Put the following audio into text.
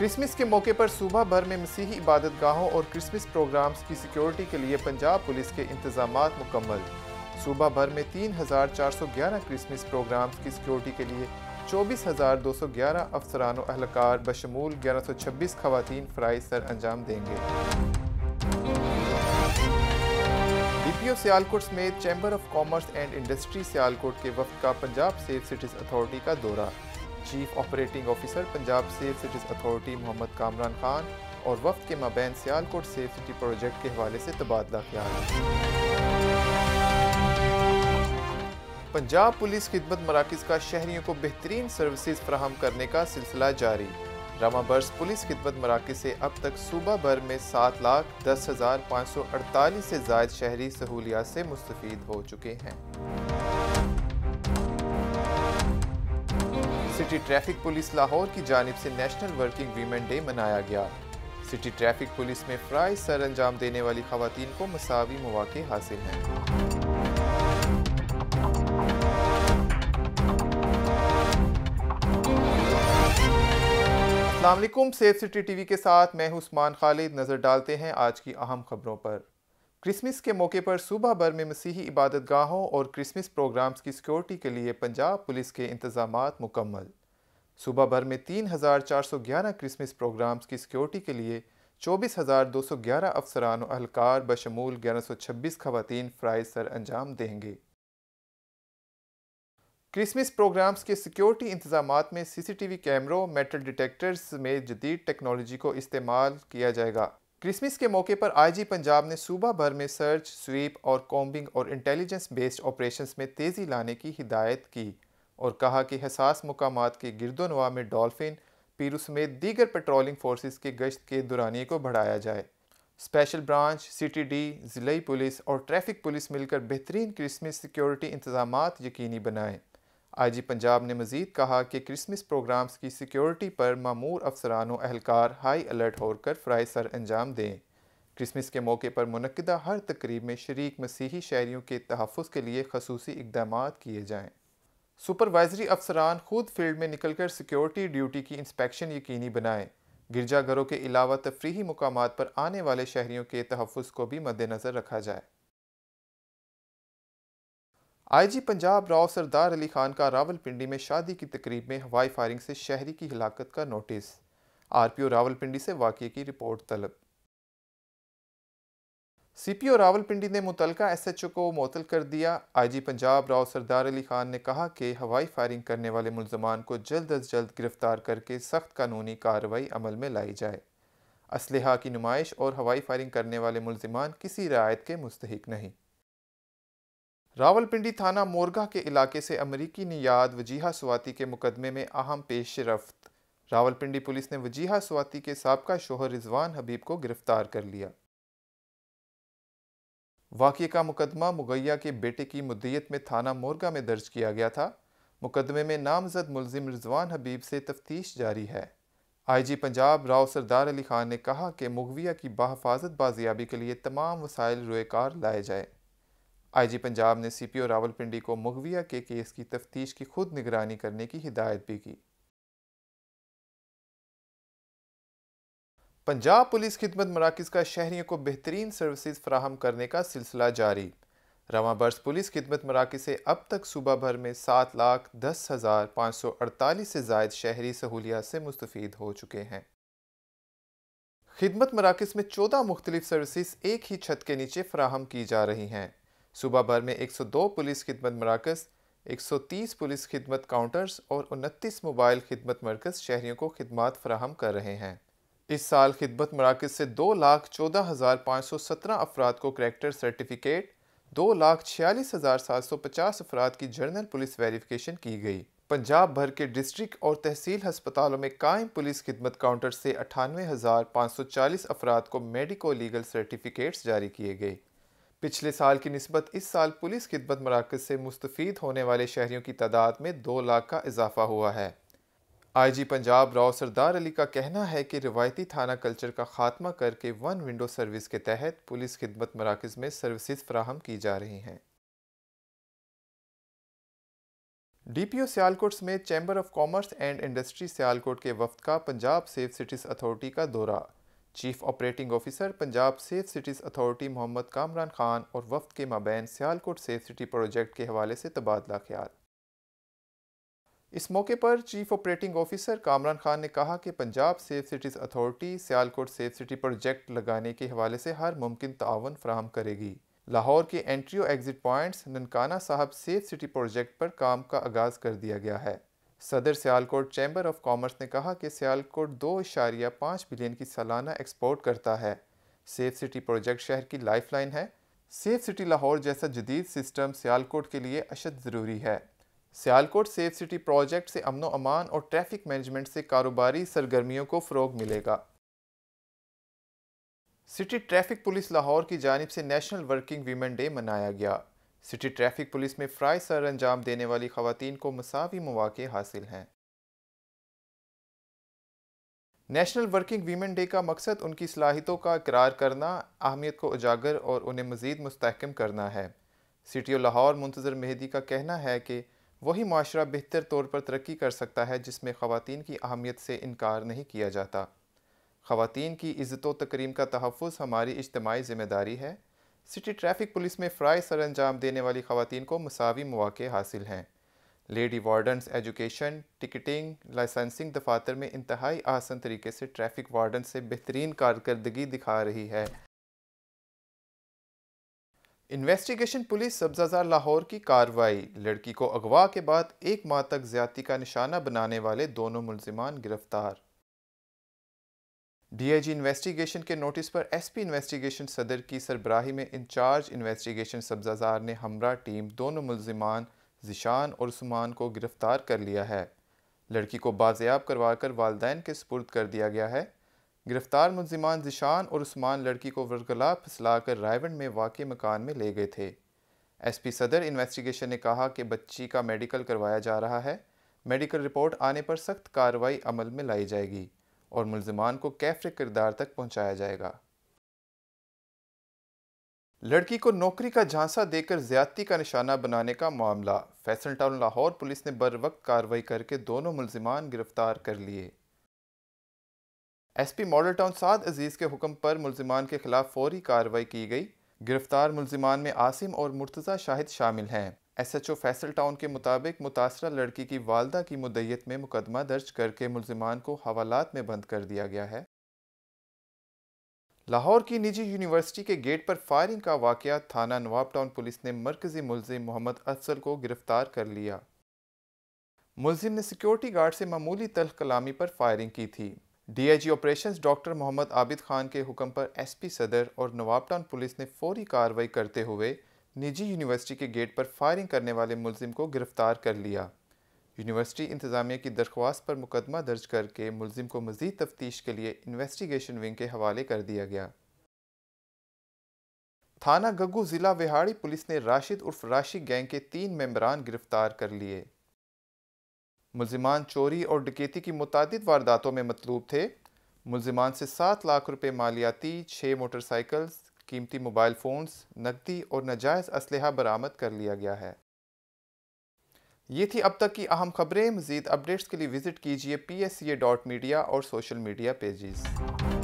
Christmas के मौके पर सुबह भर में मसीही इबादत गाहों और क्रिसमस प्रोग्राम्स की सिक्योरिटी के लिए पंजाब पुलिस के इंतजाम मुकम्मल सुबह भर में तीन हज़ार चार सौ ग्यारह क्रिसमस प्रोग्राम्स की सिक्योरिटी के लिए चौबीस हज़ार दो सौ ग्यारह अफसरान अहलकार बशमूल ग्यारह सौ छब्बीस खवतिन फ्राइज सर अंजाम देंगे डी पी ओ सियालकोट समेत chamber of commerce and industry Sialkot के वफद का पंजाब सेफ सिटीज़ अथॉरिटी का दौरा chief operating officer Punjab safe cities authority Mohammad Kamran Khan और वक्त के मबैन सियालकोट सेफ सिटी प्रोजेक्ट के हवाले से तबादला ख्याल पंजाब पुलिस खिदमत मराकज़ का शहरीों को बेहतरीन सर्विसेज फ्राहम करने का सिलसिला जारी रामा बर्स पुलिस खिदमत मराकज़ से अब तक सूबा भर में सात लाख दस हज़ार पाँच सौ अड़तालीस से जायद शहरी सहूलियात से मुस्तफ़ हो चुके हैं सिटी ट्रैफिक पुलिस लाहौर की जानब से नेशनल वर्किंग वीमेन डे मनाया गया सिटी ट्रैफिक पुलिस में फ्राइज सर अंजाम देने वाली खातन को मसावी मौाक़े हासिल हैं अल्लाम सेफ सिटी टीवी के साथ मैं उस्मान खालिद नज़र डालते हैं आज की अहम खबरों पर क्रिसमस के मौके पर सुबह भर में मसीही इबादत गाहों और क्रिसमस प्रोग्राम्स की सिक्योरिटी के लिए पंजाब पुलिस के इंतजाम मुकम्मल सुबह भर में 3,411 क्रिसमस प्रोग्राम्स की सिक्योरिटी के लिए 24,211 अफसरान और अहलकार बशमूल 1126 खवतान फ्राइज सर अंजाम देंगे क्रिसमस प्रोग्राम्स के सिक्योरिटी इंतजाम में सीसीटीवी कैमरों मेटल डिटेक्टर्स में जदीद टेक्नोलॉजी को इस्तेमाल किया जाएगा क्रिसमस के मौके पर आईजी पंजाब ने सूबा भर में सर्च स्वीप और कॉम्बिंग और इंटेलिजेंस बेस्ड ऑपरेशंस में तेज़ी लाने की हिदायत की और कहा कि हसास मकाम के गिरदोनवा में डॉल्फिन पीरू समेत दीगर पेट्रोलिंग फोर्सेस के गश्त के दुरानिए को बढ़ाया जाए स्पेशल ब्रांच सिटी डी ज़िली पुलिस और ट्रैफिक पुलिस मिलकर बेहतरीन क्रिसमस सिक्योरिटी इंतजाम यकीनी बनाएं आई जी पंजाब ने मजीद कहा कि क्रिसमस प्रोग्राम्स की सिक्योरिटी पर मामूर अफसरान अहलकार हाई अलर्ट होकर फ्राई सर अंजाम दें क्रिसमस के मौके पर मनदा हर तकरीब में शरीक मसीही शहरीों के तहफ़ के लिए खसूसी इकदाम किए जाएँ सुपरवाइजरी अफसरान खुद फील्ड में निकलकर सिक्योरिटी ड्यूटी की इंस्पेक्शन यकीनी बनाएं गिरजाघरों के अलावा तफरी मकाम पर आने वाले शहरीों के तहफ़ को भी मद्देनज़र रखा जाए आई जी पंजाब राव सरदार अली खान का रावलपिंडी में शादी की तकरीब में हवाई फायरिंग से शहरी की हिलाकत का notice R P O Rawalpindi से वाक़े की रिपोर्ट तलब सीपीओ रावलपिंडी ने मुतलका एसएचओ को मुतल कर दिया आईजी पंजाब राव सरदार अली खान ने कहा कि हवाई फायरिंग करने वाले मुलजमान को जल्द अज जल्द गिरफ्तार करके सख्त कानूनी कार्रवाई अमल में लाई जाए इसलहा की नुमाइश और हवाई फायरिंग करने वाले मुलजमान किसी रियायत के मुस्तक नहीं रावलपिंडी थाना मोरगा के इलाके से अमरीकी नियाद वजीहा स्वाति के मुकदमे में अहम पेश रफ्त रावलपिंडी पुलिस ने वजीहा स्वाति के सबका शोहर रिजवान हबीब को गिरफ्तार कर लिया वाक़े का मुकदमा मुगैया के बेटे की मुद्दत में थाना मोरगा में दर्ज किया गया था मुकदमे में नामजद मुलजिम रिजवान हबीब से तफ्तीश जारी है आईजी पंजाब राव सरदार अली खान ने कहा कि मुगविया की बाहफाजत बाजियाबी के लिए तमाम वसाइल रोएकार लाए जाए आईजी पंजाब ने सीपीओ रावलपिंडी को मुगविया के केस की तफ्तीश की खुद निगरानी करने की हिदायत भी की पंजाब पुलिस खिदमत मराकज़ का शहरीों को बेहतरीन सर्विसेज फ्राहम करने का सिलसिला जारी रवा बर्स पुलिस खिदमत मराकज़ से अब तक सूबा भर में सात लाख दस हज़ार पाँच सौ अड़तालीस से जायद शहरी सहूलियात से मुस्तफ़ हो चुके हैं खिदमत मराकज़ में चौदह मुख्तलिफ सर्विसज एक ही छत के नीचे फ्राहम की जा रही हैं सूबा भर में एक सौ दो पुलिस खिदमत मराकज़ एक सौ तीस पुलिस खिदमत काउंटर्स और उनतीस मोबाइल खिदमत मरकज़ शहरीों को खिदमत फ्राहम कर रहे हैं इस साल खिदमत मराकज़ से दो लाख चौदह हज़ार पाँच सौ सत्रह अफराद को करेक्टर सर्टिफिकेट दो लाख छियालीस हज़ार सात सौ पचास अफराद की जर्नल पुलिस वेरिफिकेशन की गई पंजाब भर के डिस्ट्रिक्ट और तहसील हस्पतालों में कायम पुलिस खिदमत काउंटर से अठानवे हज़ार पाँच सौ चालीस अफराद को मेडिको लीगल सर्टिफिकेट्स जारी किए गए पिछले साल की नस्बत इस साल पुलिस खिदमत मराकज़ से मुस्तफ़ होने वाले शहरीों की तादाद में दो लाख का इजाफा हुआ है आईजी पंजाब राव सरदार अली का कहना है कि रिवायती थाना कल्चर का खात्मा करके वन विंडो सर्विस के तहत पुलिस खिदमत मराकज़ में सर्विसेज फ्राहम की जा रही हैं डीपीओ सियालकोट समेत chamber of commerce and industry Sialkot के वफद का पंजाब सेफ सिटीज़ अथॉरिटी का दौरा chief operating officer Punjab safe cities authority Mohammad Kamran Khan और वफद के माबैन सियालकोट सेफ सिटी प्रोजेक्ट के हवाले से तबादला ख्याल इस मौके पर chief operating officer Kamran Khan ने कहा कि Punjab safe cities authority Sialkot safe city project लगाने के हवाले से हर मुमकिन तावन फ्राहम करेगी लाहौर के एंट्री और एग्ज़िट पॉइंट्स ननकाना साहब सेफ सिटी प्रोजेक्ट पर काम का आगाज़ कर दिया गया है सदर सियालकोट चैम्बर ऑफ कॉमर्स ने कहा कि सियालकोट दो इशारिया पाँच बिलियन की सालाना एक्सपोर्ट करता है सेफ सिटी प्रोजेक्ट शहर की लाइफ लाइन है सेफ सिटी लाहौर जैसा जदीद सिस्टम सियालकोट के लिए अशद ज़रूरी है सियालकोट सेफ सिटी प्रोजेक्ट से अमनो अमान और ट्रैफिक मैनेजमेंट से कारोबारी सरगर्मियों को फ़रोग मिलेगा सिटी ट्रैफिक पुलिस लाहौर की जानब से नेशनल वर्किंग वीमेन डे मनाया गया सिटी ट्रैफिक पुलिस में फ्राई सर अंजाम देने वाली खातन को मसावी मौाक़े हासिल हैं नेशनल वर्किंग वीमेन डे का मकसद उनकी सलाहितों का करार करना अहमियत को उजागर और उन्हें मज़ीद मस्तकम करना है सिटी लाहौर मुंतज़र मेहदी का कहना है कि वही माशरा बेहतर तौर पर तरक्की कर सकता है जिसमें ख़वान की अहमियत से इनकार नहीं किया जाता ख़वान की इज़्ज़त तकरीम का तहफ़ हमारी इज्तमी ज़िम्मेदारी है सिटी ट्रैफिक पुलिस में फ़्राई सर अंजाम देने वाली ख़वान को मसावी मौक़े हासिल हैं lady wardens education ticketing licensing दफातर में इंतहाई आसन तरीके से ट्रैफिक वार्डन से बेहतरीन कारकरी दिखा रही है इन्वेस्टिगेशन पुलिस सब्जाजार लाहौर की कार्रवाई लड़की को अगवा के बाद एक माह तक ज्यादा का निशाना बनाने वाले दोनों मुलजिमान गिरफ्तार डीआईजी इन्वेस्टिगेशन के नोटिस पर एसपी इन्वेस्टिगेशन सदर की सरबराही में इंचार्ज इन्वेस्टिगेशन सब्जाजार ने हमरा टीम दोनों मुलजिमान जिशान और उस्मान को गिरफ्तार कर लिया है लड़की को बाजियाब करवा कर वालदेन के सपुर्द कर दिया गया है गिरफ्तार मुलजिमान जिशान और उस्मान लड़की को वर्गला फिसलाकर कर रायवंड में वाकई मकान में ले गए थे एस पी सदर इन्वेस्टिगेशन ने कहा कि बच्ची का मेडिकल करवाया जा रहा है मेडिकल रिपोर्ट आने पर सख्त कार्रवाई अमल में लाई जाएगी और मुलजमान को कैफ्र किरदार तक पहुंचाया जाएगा लड़की को नौकरी का झांसा देकर ज्यादती का निशाना बनाने का मामला फैसल टाउन लाहौर पुलिस ने बर वक्त कार्रवाई करके दोनों मुलजमान गिरफ्तार कर लिए S P Model Town Saad Aziz के हुक्म पर मुलजमान के खिलाफ फौरी कार्रवाई की गई गिरफ्तार मुलजमान में आसिम और मुर्तज़ा शाहिद शामिल हैं S H O Faisal Town के मुताबिक मुतासर लड़की की वालदा की मुदैत में मुकदमा दर्ज करके मुलजमान को हवालात में बंद कर दिया गया है लाहौर की निजी यूनिवर्सिटी के गेट पर फायरिंग का वाक़ थाना नवाब टाउन पुलिस ने मरकज़ी मुलजिम मोहम्मद अफसल को गिरफ्तार कर लिया मुलजिम ने सिक्योरिटी गार्ड से मामूली तल कलामी पर फायरिंग की थी DIG operations doctor Mohammad Abid Khan के हुक्म पर एसपी सदर और नवाबटान पुलिस ने फौरी कार्रवाई करते हुए निजी यूनिवर्सिटी के गेट पर फायरिंग करने वाले मुलजिम को गिरफ्तार कर लिया यूनिवर्सिटी इंतजामिया की दरख्वास्त पर मुकदमा दर्ज करके मुलजिम को मजीद तफ्तीश के लिए इन्वेस्टिगेशन विंग के हवाले कर दिया गया थाना गग्गू ज़िला विहाड़ी पुलिस ने राशिद उर्फ राशि गैंग के तीन मेम्बरान गिरफ्तार कर लिए मुलजमान चोरी और डकैती की मुतद वारदातों में मतलूब थे मुलजमान से सात लाख रुपये मालियाती छः मोटरसाइकिल्स कीमती मोबाइल फ़ोन्स नकदी और नजायज़ असलहा बरामद कर लिया गया है ये थी अब तक की अहम खबरें मज़ीद अपडेट्स के लिए विज़िट कीजिए पी एस डॉट मीडिया और सोशल मीडिया पेजेस